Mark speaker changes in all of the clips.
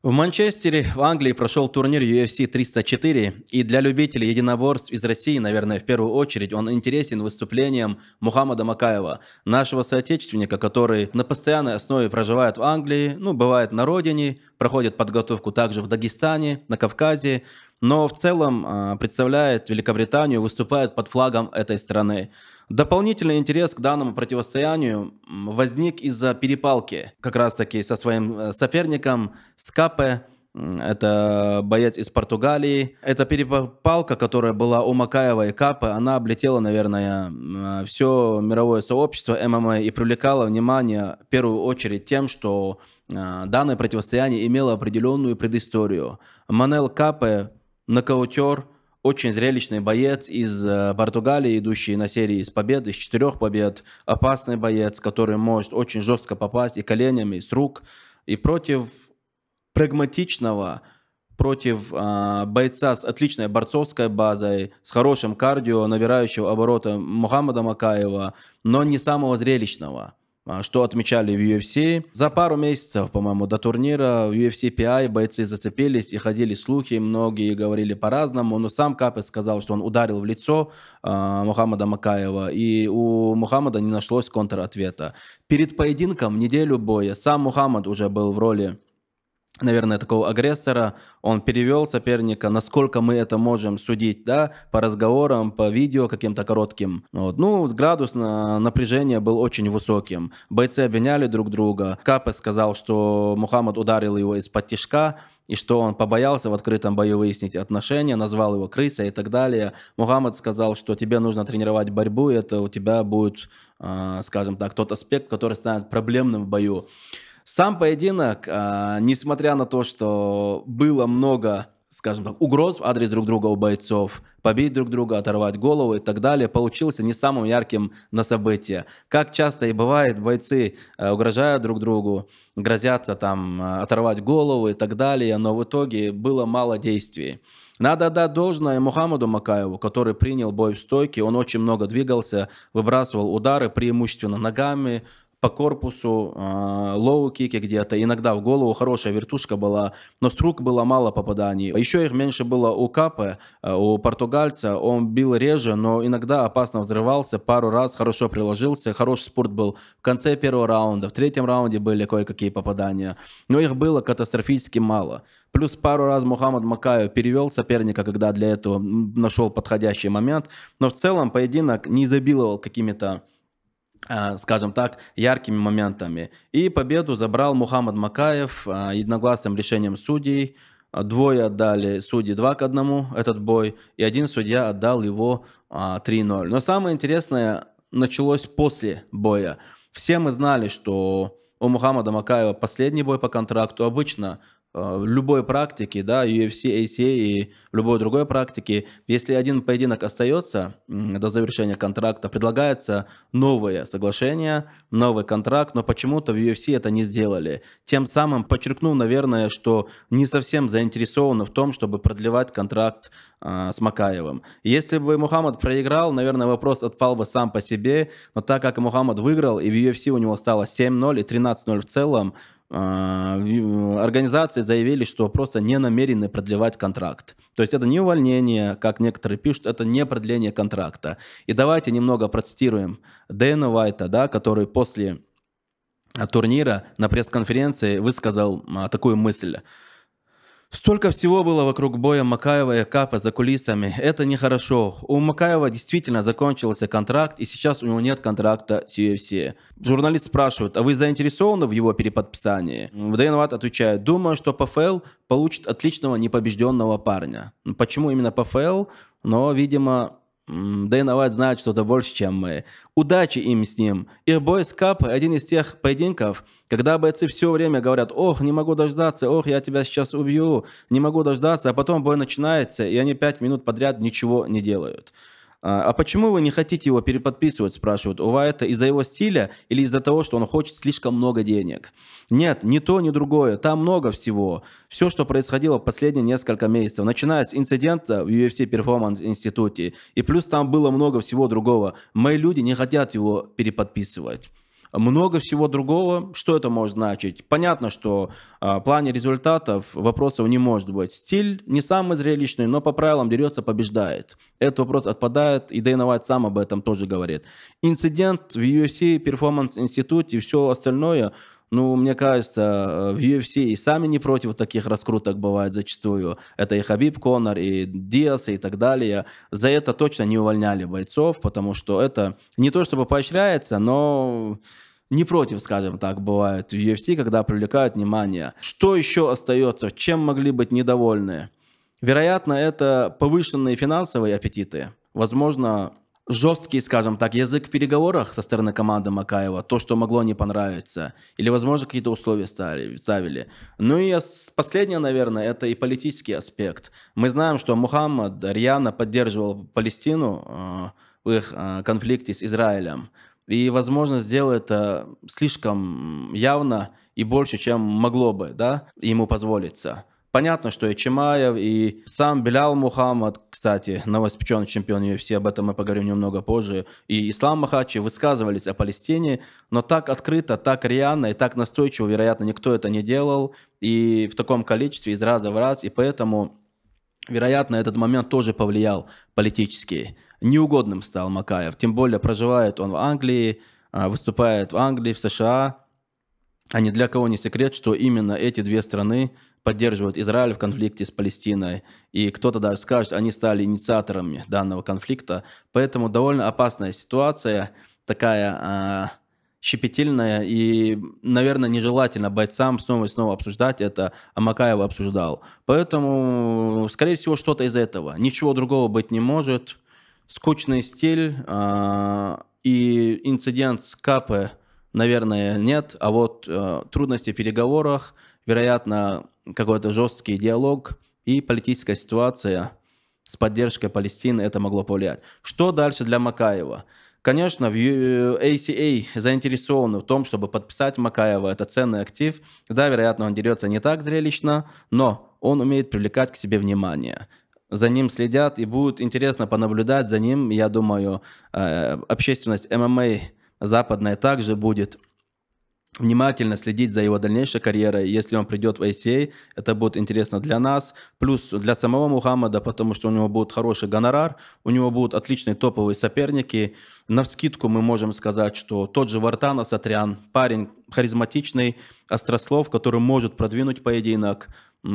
Speaker 1: В Манчестере, в Англии прошел турнир UFC 304, и для любителей единоборств из России, наверное, в первую очередь, он интересен выступлением Мухаммада Макаева, нашего соотечественника, который на постоянной основе проживает в Англии, ну, бывает на родине, проходит подготовку также в Дагестане, на Кавказе, но в целом а, представляет Великобританию, выступает под флагом этой страны. Дополнительный интерес к данному противостоянию возник из-за перепалки как раз-таки со своим э, соперником Скапе, это боец из Португалии. Эта перепалка, которая была у Макаева и Капы, она облетела, наверное, э, все мировое сообщество ММА и привлекала внимание в первую очередь тем, что э, данное противостояние имело определенную предысторию. Манел Капе, нокаутер – очень зрелищный боец из э, Португалии, идущий на серии из побед, из четырех побед. Опасный боец, который может очень жестко попасть и коленями, и с рук. И против прагматичного, против э, бойца с отличной борцовской базой, с хорошим кардио, набирающего обороты Мухаммада Макаева, но не самого зрелищного. А, что отмечали в UFC. За пару месяцев, по-моему, до турнира в UFC PI бойцы зацепились и ходили слухи, многие говорили по-разному, но сам Капец сказал, что он ударил в лицо э, Мухаммада Макаева, и у Мухаммада не нашлось контр Перед поединком, неделю боя, сам Мухаммад уже был в роли наверное, такого агрессора, он перевел соперника, насколько мы это можем судить, да, по разговорам, по видео каким-то коротким. Вот. Ну, градус на напряжения был очень высоким. Бойцы обвиняли друг друга. Капе сказал, что Мухаммад ударил его из-под тишка, и что он побоялся в открытом бою выяснить отношения, назвал его крыса и так далее. Мухаммад сказал, что тебе нужно тренировать борьбу, и это у тебя будет, э, скажем так, тот аспект, который станет проблемным в бою. Сам поединок, э, несмотря на то, что было много, скажем так, угроз в адрес друг друга у бойцов, побить друг друга, оторвать голову и так далее, получился не самым ярким на событие. Как часто и бывает, бойцы э, угрожают друг другу, грозятся там э, оторвать голову и так далее, но в итоге было мало действий. Надо отдать должное Мухаммаду Макаеву, который принял бой в стойке. Он очень много двигался, выбрасывал удары преимущественно ногами, по корпусу, э, лоу-кики где-то, иногда в голову. Хорошая вертушка была, но с рук было мало попаданий. А Еще их меньше было у Капы, а, у португальца. Он бил реже, но иногда опасно взрывался. Пару раз хорошо приложился. Хороший спорт был в конце первого раунда. В третьем раунде были кое-какие попадания. Но их было катастрофически мало. Плюс пару раз Мухаммад Макаю перевел соперника, когда для этого нашел подходящий момент. Но в целом поединок не изобиловал какими-то Э, скажем так, яркими моментами. И победу забрал Мухаммад Макаев э, единогласным решением судей. Двое отдали судьи 2 к 1 этот бой, и один судья отдал его 3-0. А, Но самое интересное началось после боя. Все мы знали, что у Мухаммада Макаева последний бой по контракту. Обычно Э, любой практике, да, UFC, ACA и любой другой практике, если один поединок остается до завершения контракта, предлагается новое соглашение, новый контракт, но почему-то в UFC это не сделали. Тем самым подчеркнул, наверное, что не совсем заинтересованы в том, чтобы продлевать контракт э, с Макаевым. Если бы Мухаммад проиграл, наверное, вопрос отпал бы сам по себе, но так как Мухаммад выиграл, и в UFC у него стало 7-0 и 13-0 в целом, а, организации заявили, что просто не намерены продлевать контракт. То есть это не увольнение, как некоторые пишут, это не продление контракта. И давайте немного процитируем Дэна Уайта, да, который после турнира на пресс-конференции высказал а, такую мысль. Столько всего было вокруг боя Макаева и Капа за кулисами. Это нехорошо. У Макаева действительно закончился контракт, и сейчас у него нет контракта с UFC. Журналист спрашивает, а вы заинтересованы в его переподписании? Дэйн Ватт отвечает, думаю, что ПФЛ получит отличного непобежденного парня. Почему именно ПФЛ? Но, видимо, Дэйна знает что-то больше, чем мы. Удачи им с ним. Их бойскап – один из тех поединков, когда бойцы все время говорят «Ох, не могу дождаться, ох, я тебя сейчас убью, не могу дождаться», а потом бой начинается, и они пять минут подряд ничего не делают. А, а почему вы не хотите его переподписывать, спрашивают. У это из-за его стиля или из-за того, что он хочет слишком много денег? Нет, ни то, ни другое. Там много всего. Все, что происходило последние несколько месяцев, начиная с инцидента в UFC Performance Институте. И плюс там было много всего другого. Мои люди не хотят его переподписывать много всего другого. Что это может значить? Понятно, что а, в плане результатов вопросов не может быть. Стиль не самый зрелищный, но по правилам дерется, побеждает. Этот вопрос отпадает, и Дэйна Вайт сам об этом тоже говорит. Инцидент в UFC, Performance Institute и все остальное – ну, мне кажется, э, в UFC и сами не против таких раскруток бывает зачастую. Это и Хабиб Конор, и Диас, и так далее. За это точно не увольняли бойцов, потому что это не то чтобы поощряется, но не против, скажем так, бывает в UFC, когда привлекают внимание. Что еще остается? Чем могли быть недовольны? Вероятно, это повышенные финансовые аппетиты. Возможно, жесткий, скажем так, язык в переговорах со стороны команды Макаева, то, что могло не понравиться, или, возможно, какие-то условия ставили. Ну и последнее, наверное, это и политический аспект. Мы знаем, что Мухаммад Риана поддерживал Палестину э, в их э, конфликте с Израилем, и, возможно, сделал это слишком явно и больше, чем могло бы да, ему позволиться. Понятно, что и Чемаев, и сам Белял Мухаммад, кстати, новоспеченный чемпион UFC, об этом мы поговорим немного позже, и Ислам Махачи высказывались о Палестине, но так открыто, так реально и так настойчиво, вероятно, никто это не делал, и в таком количестве, из раза в раз, и поэтому, вероятно, этот момент тоже повлиял политически. Неугодным стал Макаев, тем более проживает он в Англии, а, выступает в Англии, в США, а ни для кого не секрет, что именно эти две страны поддерживают Израиль в конфликте с Палестиной. И кто-то даже скажет, они стали инициаторами данного конфликта. Поэтому довольно опасная ситуация, такая а, щепетильная и, наверное, нежелательно бойцам снова и снова обсуждать это, а Макаев обсуждал. Поэтому, скорее всего, что-то из этого. Ничего другого быть не может. Скучный стиль э, и инцидент с Капе – Наверное, нет. А вот э, трудности в переговорах, вероятно, какой-то жесткий диалог и политическая ситуация с поддержкой Палестины это могло повлиять. Что дальше для Макаева? Конечно, в ACA э, заинтересованы в том, чтобы подписать Макаева. Это ценный актив. Да, вероятно, он дерется не так зрелищно, но он умеет привлекать к себе внимание за ним следят и будет интересно понаблюдать за ним. Я думаю, э, общественность ММА западная также будет внимательно следить за его дальнейшей карьерой. Если он придет в ACA, это будет интересно для нас. Плюс для самого Мухаммада, потому что у него будет хороший гонорар, у него будут отличные топовые соперники. На вскидку мы можем сказать, что тот же Вартана Сатрян, парень харизматичный, острослов, который может продвинуть поединок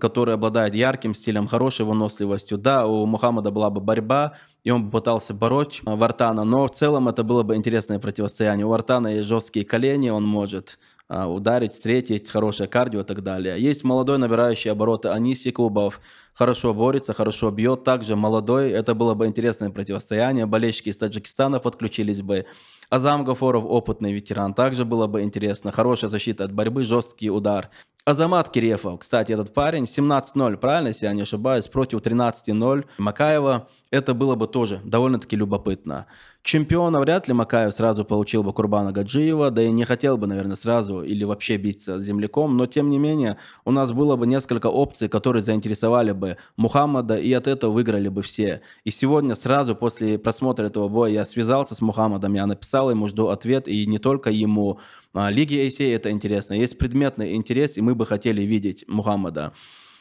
Speaker 1: который обладает ярким стилем, хорошей выносливостью. Да, у Мухаммада была бы борьба, и он бы пытался бороть э, Вартана, но в целом это было бы интересное противостояние. У Вартана есть жесткие колени, он может э, ударить, встретить, хорошее кардио и так далее. Есть молодой, набирающий обороты Аниси Кубов, хорошо борется, хорошо бьет, также молодой, это было бы интересное противостояние, болельщики из Таджикистана подключились бы. Азам Гафоров, опытный ветеран, также было бы интересно, хорошая защита от борьбы, жесткий удар. Азамат Кирефов, кстати, этот парень, 17-0, правильно, если я не ошибаюсь, против 13-0 Макаева. Это было бы тоже довольно-таки любопытно. Чемпиона вряд ли Макаев сразу получил бы Курбана Гаджиева, да и не хотел бы, наверное, сразу или вообще биться с земляком, но тем не менее у нас было бы несколько опций, которые заинтересовали бы Мухаммада, и от этого выиграли бы все. И сегодня сразу после просмотра этого боя я связался с Мухаммадом, я написал ему, жду ответ, и не только ему, а, Лиги ACA это интересно, есть предметный интерес, и мы бы хотели видеть Мухаммада.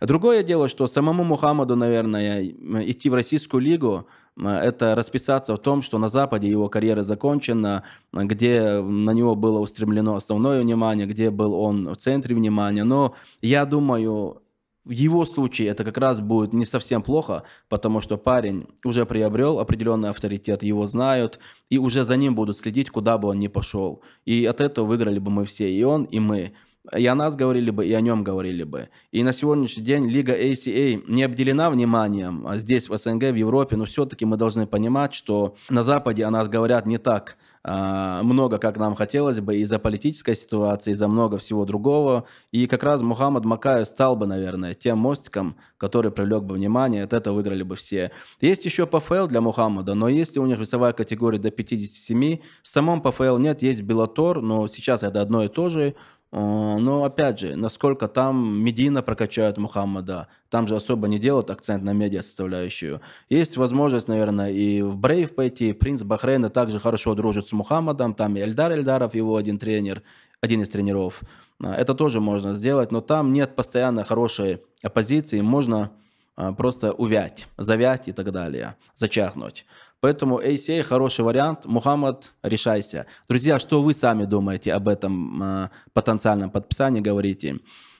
Speaker 1: Другое дело, что самому Мухаммаду, наверное, идти в российскую лигу, а, это расписаться в том, что на Западе его карьера закончена, а, где на него было устремлено основное внимание, где был он в центре внимания. Но я думаю, в его случае это как раз будет не совсем плохо, потому что парень уже приобрел определенный авторитет, его знают, и уже за ним будут следить, куда бы он ни пошел. И от этого выиграли бы мы все, и он, и мы. И о нас говорили бы, и о нем говорили бы. И на сегодняшний день Лига ACA не обделена вниманием а здесь, в СНГ, в Европе, но все-таки мы должны понимать, что на Западе о нас говорят не так – а, много, как нам хотелось бы, из-за политической ситуации, из-за много всего другого. И как раз Мухаммад Макаев стал бы, наверное, тем мостиком, который привлек бы внимание, от этого выиграли бы все. Есть еще ПФЛ для Мухаммада, но если у них весовая категория до 57, в самом ПФЛ нет, есть Белатор, но сейчас это одно и то же, а, но опять же, насколько там медийно прокачают Мухаммада, там же особо не делают акцент на медиа составляющую. Есть возможность, наверное, и в Брейв пойти. Принц Бахрейна также хорошо дружит с Мухаммадом, там и Эльдар Эльдаров, его один тренер, один из тренеров. А, это тоже можно сделать, но там нет постоянно хорошей оппозиции, можно а, просто увять, завять и так далее, зачахнуть. Поэтому ACA хороший вариант. Мухаммад, решайся. Друзья, что вы сами думаете об этом э, потенциальном подписании, говорите.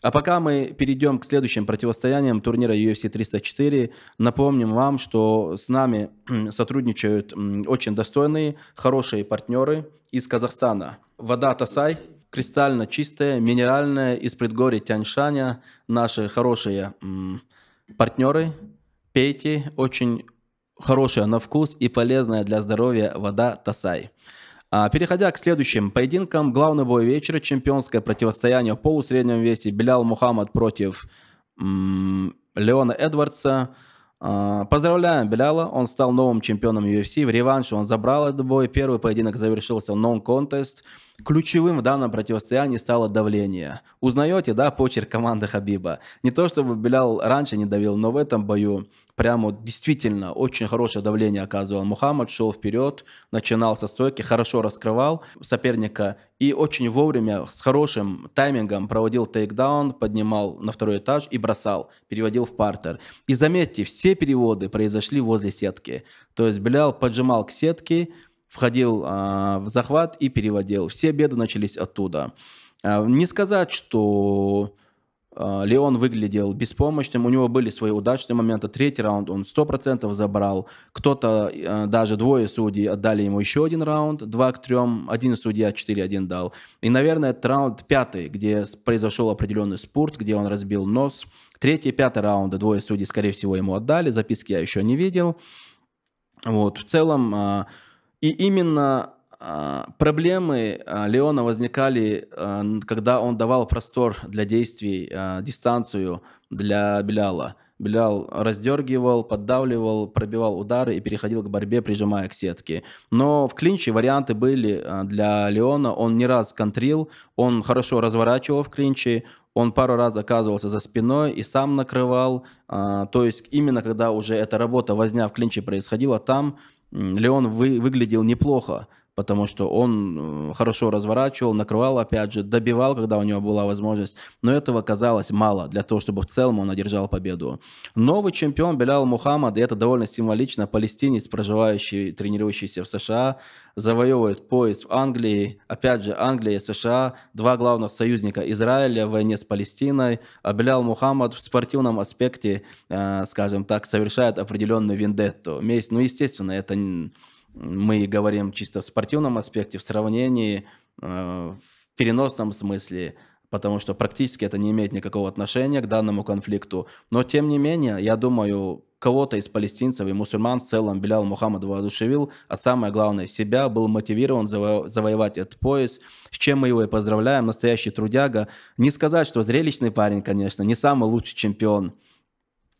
Speaker 1: А пока мы перейдем к следующим противостояниям турнира UFC 304, напомним вам, что с нами сотрудничают очень достойные, хорошие партнеры из Казахстана. Вода Тасай, кристально чистая, минеральная, из предгорий Тяньшаня, наши хорошие партнеры. Пейте, очень хорошая на вкус и полезная для здоровья вода Тасай. А, переходя к следующим поединкам, главный бой вечера, чемпионское противостояние в полусреднем весе Белял Мухаммад против м- Леона Эдвардса. А, поздравляем Беляла, он стал новым чемпионом UFC. В реванше он забрал этот бой. Первый поединок завершился нон-контест. Ключевым в данном противостоянии стало давление. Узнаете, да, почерк команды Хабиба? Не то, чтобы Белял раньше не давил, но в этом бою прямо действительно очень хорошее давление оказывал. Мухаммад шел вперед, начинал со стойки, хорошо раскрывал соперника и очень вовремя, с хорошим таймингом проводил тейкдаун, поднимал на второй этаж и бросал, переводил в партер. И заметьте, все переводы произошли возле сетки. То есть Белял поджимал к сетке, входил а, в захват и переводил. Все беды начались оттуда. А, не сказать, что а, Леон выглядел беспомощным, у него были свои удачные моменты. Третий раунд он 100% забрал. Кто-то, даже двое судей отдали ему еще один раунд, два к трем, один судья 4-1 дал. И, наверное, этот раунд пятый, где произошел определенный спорт, где он разбил нос. Третий, пятый раунды двое судей, скорее всего, ему отдали. Записки я еще не видел. Вот, в целом... И именно а, проблемы а, Леона возникали, а, когда он давал простор для действий, дистанцию для Беляла. Белял раздергивал, поддавливал, пробивал удары и переходил к борьбе, прижимая к сетке. Но в клинче варианты были для Леона. Он не раз контрил, он хорошо разворачивал в клинче, он пару раз оказывался за спиной и сам накрывал. То есть именно когда уже эта работа возня в клинче происходила, там Леон вы, выглядел неплохо потому что он э, хорошо разворачивал, накрывал, опять же, добивал, когда у него была возможность. Но этого казалось мало для того, чтобы в целом он одержал победу. Новый чемпион Белял Мухаммад, и это довольно символично, палестинец, проживающий, тренирующийся в США, завоевывает пояс в Англии. Опять же, Англия и США, два главных союзника Израиля в войне с Палестиной. А Белял Мухаммад в спортивном аспекте, э, скажем так, совершает определенную вендетту. Месть, ну, естественно, это мы говорим чисто в спортивном аспекте, в сравнении, э, в переносном смысле, потому что практически это не имеет никакого отношения к данному конфликту. Но тем не менее, я думаю, кого-то из палестинцев и мусульман в целом Белял Мухаммад воодушевил, а самое главное, себя был мотивирован заво- завоевать этот пояс, с чем мы его и поздравляем, настоящий трудяга. Не сказать, что зрелищный парень, конечно, не самый лучший чемпион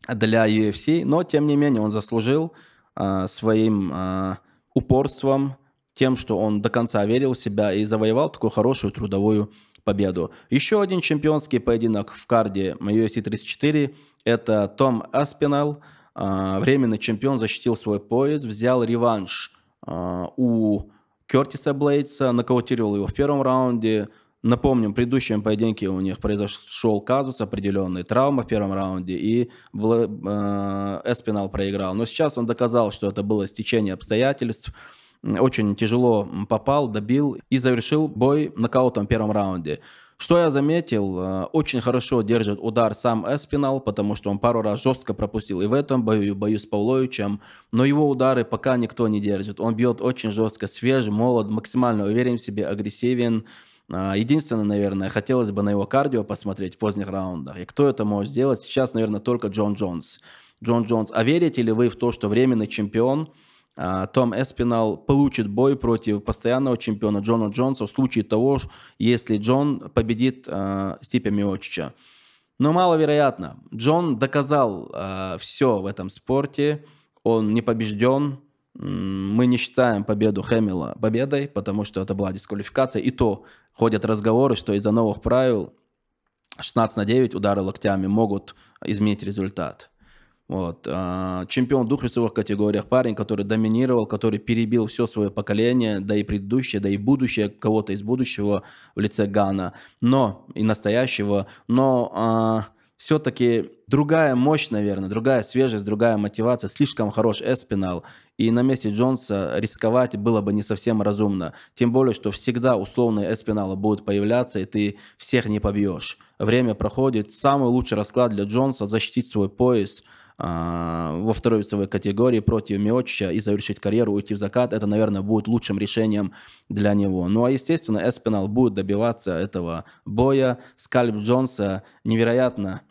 Speaker 1: для UFC, но тем не менее он заслужил э, своим... Э, упорством, тем, что он до конца верил в себя и завоевал такую хорошую трудовую победу. Еще один чемпионский поединок в карде UFC 34 – это Том Аспинал, а, временный чемпион, защитил свой пояс, взял реванш а, у Кертиса Блейдса, нокаутировал его в первом раунде, Напомним, в предыдущем поединке у них произошел казус, определенные травмы в первом раунде, и э, Эспинал проиграл. Но сейчас он доказал, что это было стечение обстоятельств, очень тяжело попал, добил и завершил бой нокаутом в первом раунде. Что я заметил, э, очень хорошо держит удар сам Эспинал, потому что он пару раз жестко пропустил и в этом бою, и в бою с Павловичем, но его удары пока никто не держит. Он бьет очень жестко, свежий, молод, максимально уверен в себе, агрессивен, а, единственное, наверное, хотелось бы на его кардио посмотреть в поздних раундах. И кто это может сделать? Сейчас, наверное, только Джон Джонс. Джон Джонс, а верите ли вы в то, что временный чемпион а, том Эспинал получит бой против постоянного чемпиона Джона Джонса в случае того, если Джон победит э, а, Стипе Миочича? Но маловероятно. Джон доказал э, все в этом спорте. Он не побежден мы не считаем победу Хэмилла победой, потому что это была дисквалификация. И то ходят разговоры, что из-за новых правил 16 на 9 удары локтями могут изменить результат. Вот. А, чемпион в двух весовых категориях, парень, который доминировал, который перебил все свое поколение, да и предыдущее, да и будущее, кого-то из будущего в лице Гана, но и настоящего, но а, все-таки другая мощь, наверное, другая свежесть, другая мотивация, слишком хорош Эспинал, и на месте Джонса рисковать было бы не совсем разумно. Тем более, что всегда условные Эспинала будут появляться, и ты всех не побьешь. Время проходит. Самый лучший расклад для Джонса – защитить свой пояс а, – во второй весовой категории против Миочича и завершить карьеру, уйти в закат, это, наверное, будет лучшим решением для него. Ну а, естественно, Эспинал будет добиваться этого боя. Скальп Джонса невероятно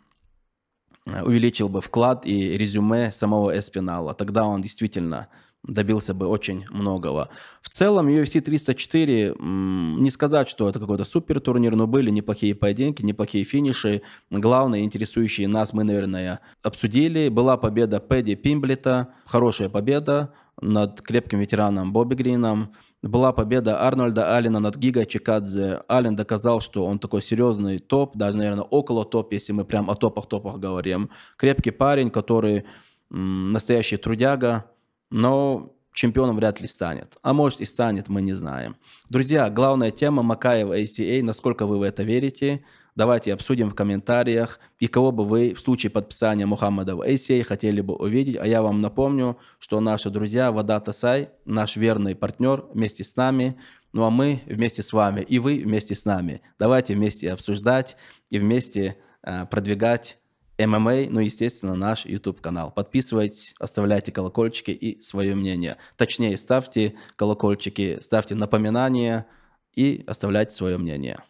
Speaker 1: Э, увеличил бы вклад и резюме самого Эспинала. Тогда он действительно добился бы очень многого. В целом UFC 304, не сказать, что это какой-то супер турнир, но были неплохие поединки, неплохие финиши. Главное, интересующие нас мы, наверное, обсудили. Была победа Пэдди Пимблета, хорошая победа над крепким ветераном Бобби Грином была победа Арнольда Аллена над Гига Чикадзе. Аллен доказал, что он такой серьезный топ, даже, наверное, около топ, если мы прям о топах-топах говорим. Крепкий парень, который м, настоящий трудяга, но чемпионом вряд ли станет. А может и станет, мы не знаем. Друзья, главная тема Макаева ACA, насколько вы в это верите, давайте обсудим в комментариях, и кого бы вы в случае подписания Мухаммада в ACA хотели бы увидеть. А я вам напомню, что наши друзья Вадата Тасай, наш верный партнер, вместе с нами ну а мы вместе с вами, и вы вместе с нами. Давайте вместе обсуждать и вместе э, продвигать ММА, ну, естественно, наш YouTube-канал. Подписывайтесь, оставляйте колокольчики и свое мнение. Точнее, ставьте колокольчики, ставьте напоминания и оставляйте свое мнение.